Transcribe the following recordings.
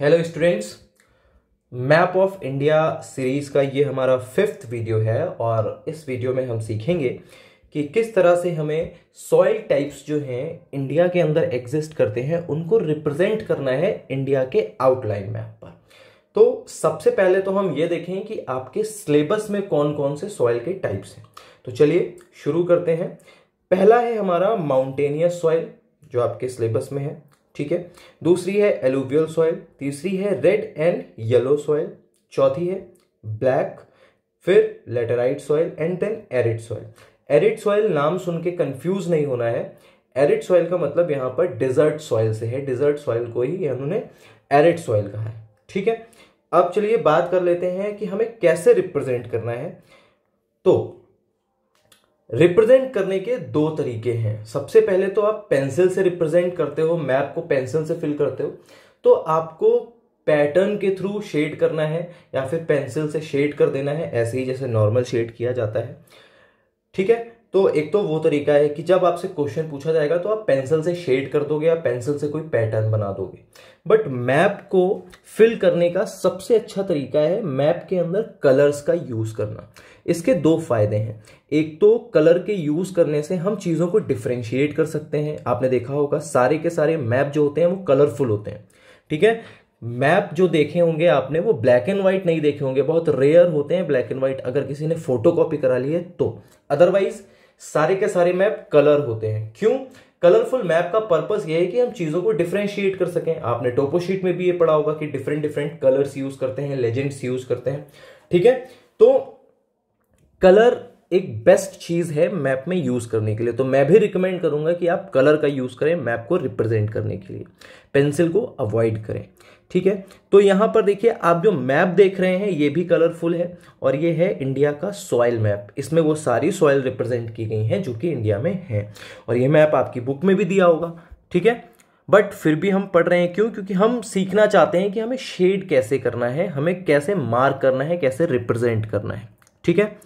hello students map of India series का ये हमारा फिफ्थ वीडियो है और इस वीडियो में हम सीखेंगे कि किस तरह से हमें सॉइल टाइप्स जो हैं इंडिया के अंदर एग्जिस्ट करते हैं उनको रिप्रेजेंट करना है इंडिया के आउटलाइन मैप पर तो सबसे पहले तो हम ये देखें कि आपके सिलेबस में कौन कौन से सॉइल के टाइप्स हैं तो चलिए शुरू करते हैं पहला है हमारा माउंटेनियस सॉइल जो आपके सिलेबस में है ठीक है दूसरी है एलुवियल सॉइल तीसरी है रेड एंड येलो सॉइल चौथी है ब्लैक फिर laterite soil and then arid soil arid soil नाम सुन के कंफ्यूज नहीं होना है एरिड सॉइल का मतलब यहाँ पर डिजर्ट सॉइल से है डिजर्ट सॉइल को ही उन्होंने एरिड सॉइल कहा है ठीक है अब चलिए बात कर लेते हैं कि हमें कैसे रिप्रेजेंट करना है तो रिप्रेजेंट करने के दो तरीके हैं सबसे पहले तो आप पेंसिल से रिप्रेजेंट करते हो मैप को पेंसिल से फिल करते हो तो आपको पैटर्न के थ्रू शेड करना है या फिर पेंसिल से शेड कर देना है ऐसे ही जैसे नॉर्मल शेड किया जाता है ठीक है तो एक तो वो तरीका है कि जब आपसे क्वेश्चन पूछा जाएगा तो आप पेंसिल से शेड कर दोगे या पेंसिल से कोई पैटर्न बना दोगे बट मैप को फिल करने का सबसे अच्छा तरीका है मैप के अंदर कलर्स का यूज़ करना इसके दो फायदे हैं एक तो कलर के यूज़ करने से हम चीज़ों को डिफ्रेंशिएट कर सकते हैं आपने देखा होगा सारे के सारे मैप जो होते हैं वो कलरफुल होते हैं ठीक है मैप जो देखे होंगे आपने वो ब्लैक एंड व्हाइट नहीं देखे होंगे बहुत रेयर होते हैं ब्लैक एंड व्हाइट अगर किसी ने फोटो कॉपी करा ली है तो अदरवाइज सारे के सारे मैप कलर होते हैं क्यों कलरफुल मैप का पर्पस ये है कि हम चीज़ों को डिफ्रेंशिएट कर सकें आपने टोपो शीट में भी ये पढ़ा होगा कि डिफरेंट डिफरेंट कलर्स यूज़ करते हैं लेजेंड्स यूज़ करते हैं ठीक है तो कलर एक बेस्ट चीज़ है मैप में यूज़ करने के लिए तो मैं भी रिकमेंड करूँगा कि आप कलर का यूज़ करें मैप को रिप्रेजेंट करने के लिए पेंसिल को अवॉइड करें ठीक है तो यहां पर देखिए आप जो मैप देख रहे हैं ये भी कलरफुल है और ये है इंडिया का सॉयल मैप इसमें वो सारी सॉयल रिप्रेजेंट की गई हैं जो कि इंडिया में है और ये मैप आपकी बुक में भी दिया होगा ठीक है बट फिर भी हम पढ़ रहे हैं क्यों क्योंकि हम सीखना चाहते हैं कि हमें शेड कैसे करना है हमें कैसे मार्क करना है कैसे रिप्रेजेंट करना है ठीक है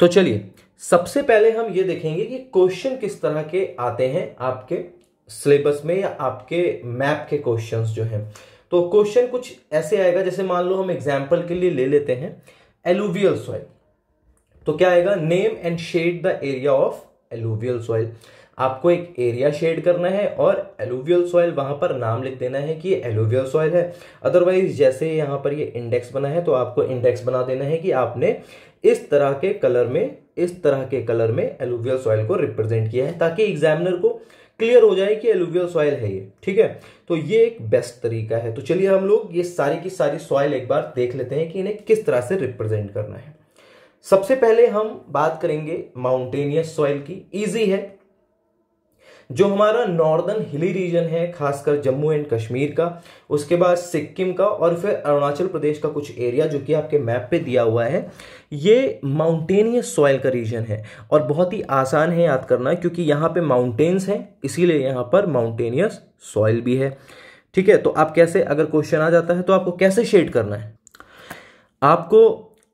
तो चलिए सबसे पहले हम ये देखेंगे कि क्वेश्चन किस तरह के आते हैं आपके सिलेबस में या आपके मैप के क्वेश्चंस जो हैं तो क्वेश्चन कुछ ऐसे आएगा जैसे मान लो हम एग्जाम्पल के लिए ले लेते हैं एलुवियल सॉइल तो क्या आएगा name and shade the area of alluvial soil आपको एक एरिया शेड करना है और एलुवियल सॉइल वहां पर नाम लिख देना है कि एलुवियल सॉइल है अदरवाइज जैसे यहां पर ये इंडेक्स बना है तो आपको इंडेक्स बना देना है कि आपने इस तरह के कलर में इस तरह के कलर में एलुवियल सॉइल को रिप्रेजेंट किया है ताकि एग्जामिनर को क्लियर हो जाए कि एलुवियल सॉइल है ये ठीक है तो ये एक बेस्ट तरीका है तो चलिए हम लोग ये सारी की सारी सॉइल एक बार देख लेते हैं कि इन्हें किस तरह से रिप्रेजेंट करना है सबसे पहले हम बात करेंगे माउंटेनियस सॉइल की इजी है जो हमारा नॉर्दर्न हिली रीजन है खासकर जम्मू एंड कश्मीर का उसके बाद सिक्किम का और फिर अरुणाचल प्रदेश का कुछ एरिया जो कि आपके मैप पे दिया हुआ है ये माउंटेनियस सॉयल का रीजन है और बहुत ही आसान है याद करना क्योंकि यहाँ पे माउंटेन्स हैं इसीलिए यहाँ पर माउंटेनियस सॉयल भी है ठीक है तो आप कैसे अगर क्वेश्चन आ जाता है तो आपको कैसे शेड करना है आपको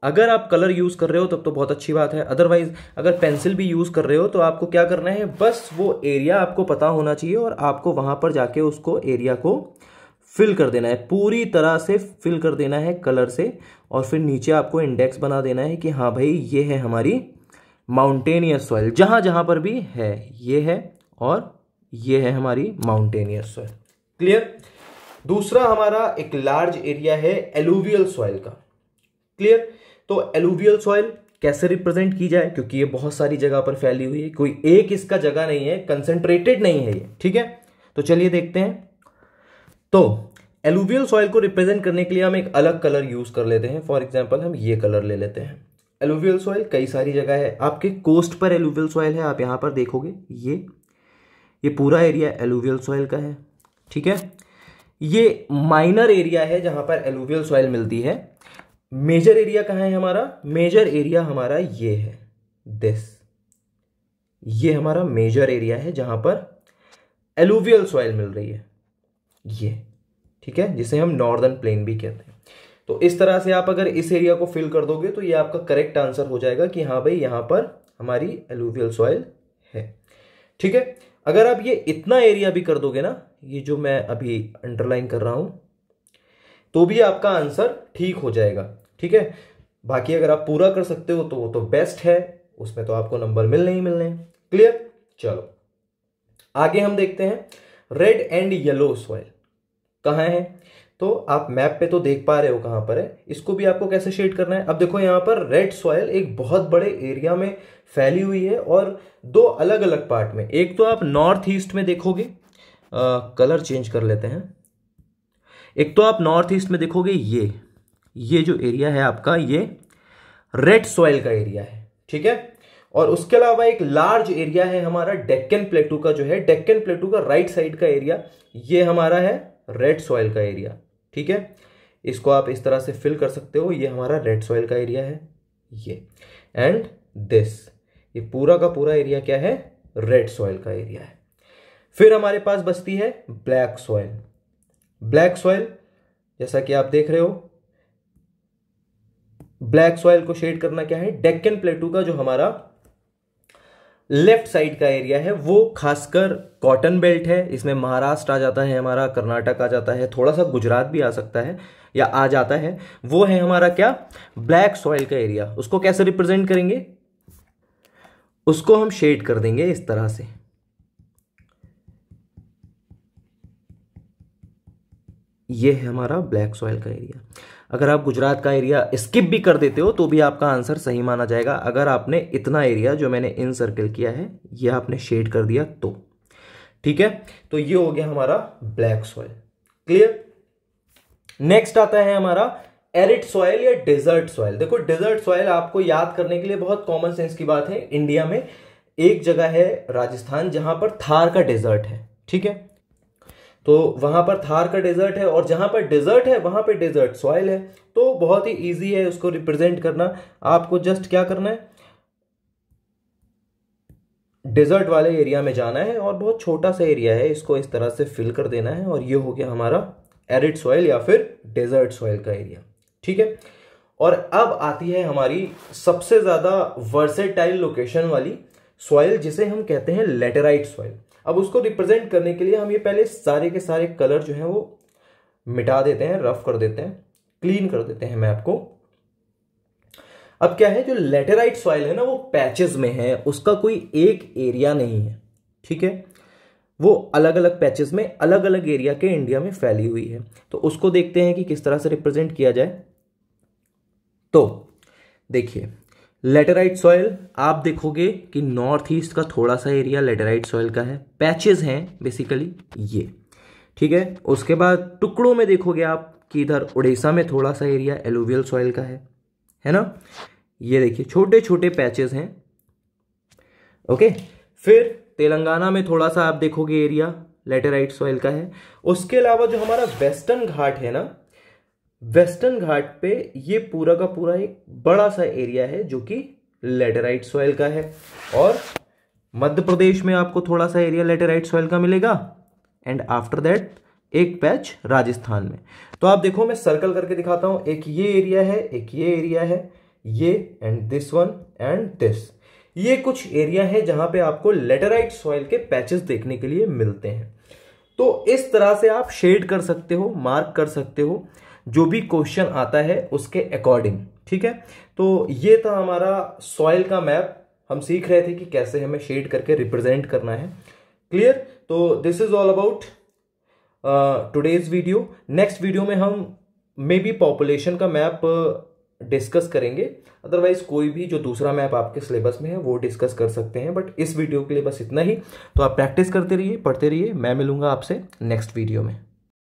अगर आप कलर यूज़ कर रहे हो तब तो बहुत अच्छी बात है अदरवाइज अगर पेंसिल भी यूज़ कर रहे हो तो आपको क्या करना है बस वो एरिया आपको पता होना चाहिए और आपको वहां पर जाके उसको एरिया को फिल कर देना है पूरी तरह से फिल कर देना है कलर से और फिर नीचे आपको इंडेक्स बना देना है कि हाँ भाई ये है हमारी माउंटेनियस सॉइल जहां जहां पर भी है ये है और ये है हमारी माउंटेनियस सॉइल क्लियर दूसरा हमारा एक लार्ज एरिया है एलुवियल सॉइल का क्लियर तो एलुवियल सॉइल कैसे रिप्रेजेंट की जाए क्योंकि ये बहुत सारी जगह पर फैली हुई है कोई एक इसका जगह नहीं है कंसेंट्रेटेड नहीं है ये ठीक है तो चलिए देखते हैं तो एलुवियल सॉइल को रिप्रेजेंट करने के लिए हम एक अलग कलर यूज कर लेते हैं फॉर एग्जाम्पल हम ये कलर ले लेते हैं एलुवियल सॉइल कई सारी जगह है आपके कोस्ट पर एलुवियल सॉइल है आप यहाँ पर देखोगे ये ये पूरा एरिया एलुवियल सॉइल का है ठीक है ये माइनर एरिया है जहाँ पर एलुवियल सॉइल मिलती है मेजर एरिया कहाँ है हमारा मेजर एरिया हमारा ये है दिस ये हमारा मेजर एरिया है जहां पर एलुवियल सॉइल मिल रही है ये ठीक है जिसे हम नॉर्दर्न प्लेन भी कहते हैं तो इस तरह से आप अगर इस एरिया को फिल कर दोगे तो ये आपका करेक्ट आंसर हो जाएगा कि हाँ भाई यहां पर हमारी एलुवियल सॉइल है ठीक है अगर आप ये इतना एरिया भी कर दोगे ना ये जो मैं अभी अंडरलाइन कर रहा हूं तो भी आपका आंसर ठीक हो जाएगा ठीक है बाकी अगर आप पूरा कर सकते हो तो वो तो बेस्ट है उसमें तो आपको नंबर मिलने ही मिलने क्लियर चलो आगे हम देखते हैं रेड एंड येलो सॉइल कहाँ है तो आप मैप पे तो देख पा रहे हो कहाँ पर है इसको भी आपको कैसे शेड करना है अब देखो यहाँ पर रेड सॉयल एक बहुत बड़े एरिया में फैली हुई है और दो अलग अलग पार्ट में एक तो आप नॉर्थ ईस्ट में देखोगे आ, कलर चेंज कर लेते हैं एक तो आप नॉर्थ ईस्ट में देखोगे ये ये जो एरिया है आपका ये रेड सॉइल का एरिया है ठीक है और उसके अलावा एक लार्ज एरिया है हमारा डेक्कन प्लेटू का जो है डेक्कन प्लेटू का राइट साइड का एरिया ये हमारा है रेड सॉइल का एरिया ठीक है इसको आप इस तरह से फिल कर सकते हो ये हमारा रेड सॉइल का एरिया है ये एंड दिस ये पूरा का पूरा एरिया क्या है रेड सॉइल का एरिया है फिर हमारे पास बचती है ब्लैक सॉइल ब्लैक सॉयल जैसा कि आप देख रहे हो ब्लैक सॉइल को शेड करना क्या है डेक्कन प्लेटू का जो हमारा लेफ्ट साइड का एरिया है वो खासकर कॉटन बेल्ट है इसमें महाराष्ट्र आ जाता है हमारा कर्नाटक आ जाता है थोड़ा सा गुजरात भी आ सकता है या आ जाता है वो है हमारा क्या ब्लैक सॉइल का एरिया उसको कैसे रिप्रेजेंट करेंगे उसको हम शेड कर देंगे इस तरह से ये है हमारा ब्लैक सॉइल का एरिया अगर आप गुजरात का एरिया स्किप भी कर देते हो तो भी आपका आंसर सही माना जाएगा अगर आपने इतना एरिया जो मैंने इन सर्कल किया है ये आपने शेड कर दिया तो ठीक है तो ये हो गया हमारा ब्लैक सॉइल क्लियर नेक्स्ट आता है हमारा एरिड सॉयल या डेजर्ट सॉइल देखो डेजर्ट सॉइल आपको याद करने के लिए बहुत कॉमन सेंस की बात है इंडिया में एक जगह है राजस्थान जहां पर थार का डेजर्ट है ठीक है तो वहां पर थार का डेजर्ट है और जहां पर डेजर्ट है वहां पर डेजर्ट सॉइल है तो बहुत ही ईजी है उसको रिप्रेजेंट करना आपको जस्ट क्या करना है डेजर्ट वाले एरिया में जाना है और बहुत छोटा सा एरिया है इसको इस तरह से फिल कर देना है और ये हो गया हमारा एरिड सॉइल या फिर डेजर्ट सॉइल का एरिया ठीक है और अब आती है हमारी सबसे ज़्यादा वर्सेटाइल लोकेशन वाली सॉइल जिसे हम कहते हैं लेटेराइट सॉइल अब उसको रिप्रेजेंट करने के लिए हम ये पहले सारे के सारे कलर जो है वो मिटा देते हैं रफ कर देते हैं क्लीन कर देते हैं मैप को अब क्या है जो लेटेराइट सॉइल है ना वो पैचेस में है उसका कोई एक एरिया नहीं है ठीक है वो अलग अलग पैचेस में अलग अलग एरिया के इंडिया में फैली हुई है तो उसको देखते हैं कि किस तरह से रिप्रेजेंट किया जाए तो देखिए लेटेराइट सॉयल आप देखोगे कि नॉर्थ ईस्ट का थोड़ा सा एरिया लेटेराइट सॉयल का है पैचेस हैं बेसिकली ये ठीक है उसके बाद टुकड़ों में देखोगे आप कि इधर उड़ीसा में थोड़ा सा एरिया एलोवियल सॉइल का है है ना ये देखिए छोटे छोटे पैचेस हैं ओके फिर तेलंगाना में थोड़ा सा आप देखोगे एरिया लेटेराइट सॉइल का है उसके अलावा जो हमारा वेस्टर्न घाट है ना वेस्टर्न घाट पे ये पूरा का पूरा एक बड़ा सा एरिया है जो कि लेटेराइट सॉइल का है और मध्य प्रदेश में आपको थोड़ा सा एरिया लेटेराइट सॉइल का मिलेगा एंड आफ्टर दैट एक पैच राजस्थान में तो आप देखो मैं सर्कल करके दिखाता हूं एक ये एरिया है एक ये एरिया है ये and this one and this ये कुछ एरिया है जहां पे आपको लेटेराइट सॉइल के पैचेस देखने के लिए मिलते हैं तो इस तरह से आप शेड कर सकते हो मार्क कर सकते हो जो भी क्वेश्चन आता है उसके अकॉर्डिंग ठीक है तो ये था हमारा सॉइल का मैप हम सीख रहे थे कि कैसे हमें शेड करके रिप्रेजेंट करना है क्लियर तो this is all about today's video next video में हम मे बी पॉपुलेशन का मैप डिस्कस uh, करेंगे अदरवाइज कोई भी जो दूसरा मैप आपके सिलेबस में है वो डिस्कस कर सकते हैं बट इस वीडियो के लिए बस इतना ही तो आप प्रैक्टिस करते रहिए पढ़ते रहिए मैं मिलूंगा आपसे नेक्स्ट वीडियो में